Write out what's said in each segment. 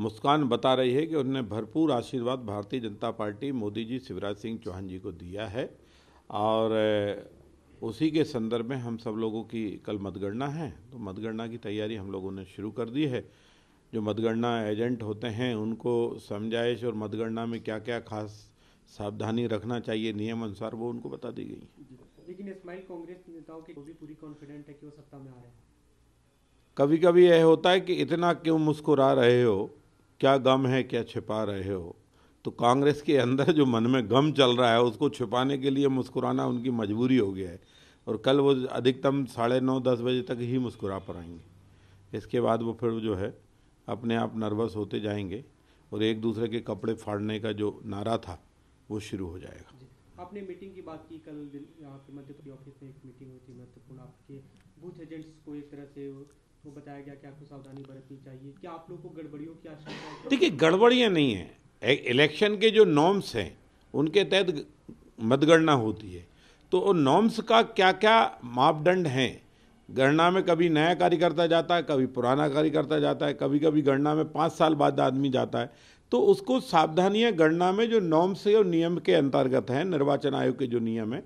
मुस्कान बता रही है कि उन्होंने भरपूर आशीर्वाद भारतीय जनता पार्टी मोदी जी शिवराज सिंह चौहान जी को दिया है और उसी के संदर्भ में हम सब लोगों की कल मतगणना है तो मतगणना की तैयारी हम लोगों ने शुरू कर दी है जो मतगणना एजेंट होते हैं उनको समझाइश और मतगणना में क्या क्या खास सावधानी रखना चाहिए नियम अनुसार वो उनको बता दी गई लेकिन इस्माइल कांग्रेस नेताओं की भी पूरी कॉन्फिडेंट है कि वो सत्ता में आ रहे हैं कभी कभी यह होता है कि इतना क्यों मुस्कुरा रहे हो क्या गम है क्या छिपा रहे हो तो कांग्रेस के अंदर जो मन में गम चल रहा है उसको छिपाने के लिए मुस्कुराना उनकी मजबूरी हो गया है और कल वो अधिकतम साढ़े नौ दस बजे तक ही मुस्कुरा पाएंगे इसके बाद वो फिर जो है अपने आप नर्वस होते जाएंगे और एक दूसरे के कपड़े फाड़ने का जो नारा था वो शुरू हो जाएगा आपने मीटिंग की बात की कल मध्य प्रदेश ऑफिस में एक मीटिंग हुई थी महत्वपूर्ण आपके बूथ एजेंट्स को एक तरह से तो बताया गया सावधानी बरतनी चाहिए क्या आप लोग को गड़बड़ियों की आशंका देखिए गड़बड़ियाँ नहीं है इलेक्शन के जो नॉर्म्स हैं उनके तहत मतगणना होती है तो उन नॉर्म्स का क्या क्या मापदंड हैं गणना में कभी नया कार्यकर्ता जाता है कभी पुराना कार्यकर्ता जाता है कभी कभी गणना में पाँच साल बाद आदमी जाता है तो उसको सावधानियाँ गणना में जो नॉर्म्स है और नियम के अंतर्गत हैं निर्वाचन आयोग के जो नियम हैं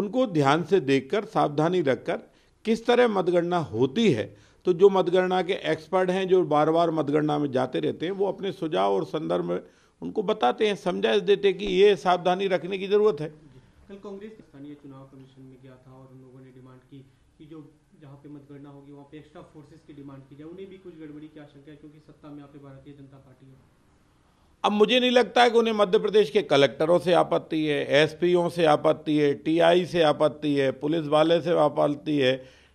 उनको ध्यान से देखकर सावधानी रखकर किस तरह मतगणना होती है तो जो मतगणना के एक्सपर्ट हैं जो बार बार मतगणना में जाते रहते हैं वो अपने सुझाव और संदर्भ में उनको बताते हैं समझा देते हैं कि ये सावधानी रखने की ज़रूरत है कल कांग्रेस स्थानीय चुनाव कमीशन में गया था और उन लोगों ने डिमांड की कि जो जहाँ पे मतगणना होगी वहाँ पे एक्स्ट्रा फोर्सेस की डिमांड की जाए उन्हें भी कुछ गड़बड़ी की आशंका है क्योंकि सत्ता में यहाँ पे भारतीय जनता पार्टी है अब मुझे नहीं लगता है कि उन्हें मध्य प्रदेश के कलेक्टरों से आपत्ति है एसपीओ से आपत्ति है टीआई से आपत्ति है पुलिस वाले से आपत्ति है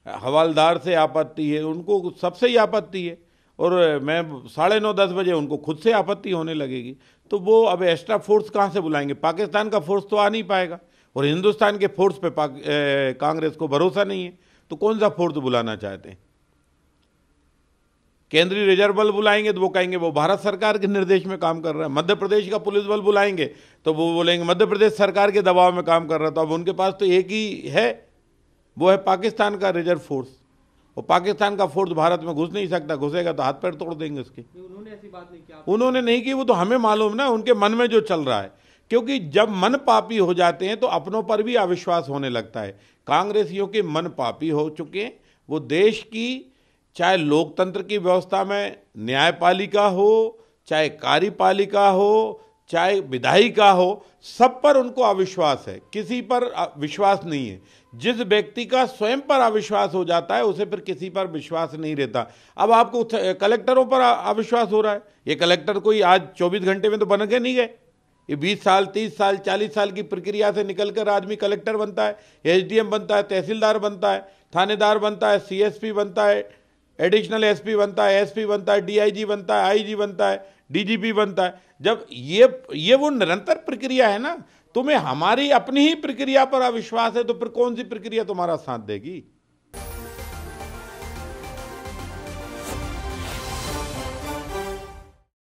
हवालदार से आपत्ति है उनको सबसे ही आपत्ति है और मैं साढ़े नौ दस बजे उनको खुद से आपत्ति होने लगेगी तो वो अब एक्स्ट्रा फोर्स कहाँ से बुलाएंगे पाकिस्तान का फोर्स तो आ नहीं पाएगा और हिंदुस्तान के फोर्स पे कांग्रेस को भरोसा नहीं है तो कौन सा फोर्स बुलाना चाहते हैं केंद्रीय रिजर्व बल बुलाएंगे तो वो कहेंगे वो भारत सरकार के निर्देश में काम कर रहा है मध्य प्रदेश का पुलिस बल बुलाएंगे तो वो बोलेंगे मध्य प्रदेश सरकार के दबाव में काम कर रहा है तो अब उनके पास तो एक ही है वो है पाकिस्तान का रिजर्व फोर्स और पाकिस्तान का फोर्स भारत में घुस नहीं सकता घुसेगा तो हाथ पैर तोड़ देंगे उसके उन्होंने ऐसी बात नहीं की उन्होंने नहीं की वो तो हमें मालूम ना उनके मन में जो चल रहा है क्योंकि जब मन पापी हो जाते हैं तो अपनों पर भी अविश्वास होने लगता है कांग्रेसियों के मन पापी हो चुके हैं वो देश की चाहे लोकतंत्र की व्यवस्था में न्यायपालिका हो चाहे कार्यपालिका हो चाहे विधायी का हो सब पर उनको अविश्वास है किसी पर विश्वास नहीं है जिस व्यक्ति का स्वयं पर अविश्वास हो जाता है उसे फिर किसी पर विश्वास नहीं रहता अब आपको कलेक्टरों पर अविश्वास हो रहा है ये कलेक्टर कोई आज 24 घंटे में तो बन के नहीं गए ये 20 साल 30 साल 40 साल की प्रक्रिया से निकलकर आदमी कलेक्टर बनता है एच बनता है तहसीलदार बनता है थानेदार बनता है सी बनता है एडिशनल एस बनता है एस बनता है डी बनता है आई बनता है डीजीपी बनता है जब ये ये वो निरंतर प्रक्रिया है ना तुम्हें हमारी अपनी ही प्रक्रिया पर अविश्वास है तो फिर कौन सी प्रक्रिया तुम्हारा साथ देगी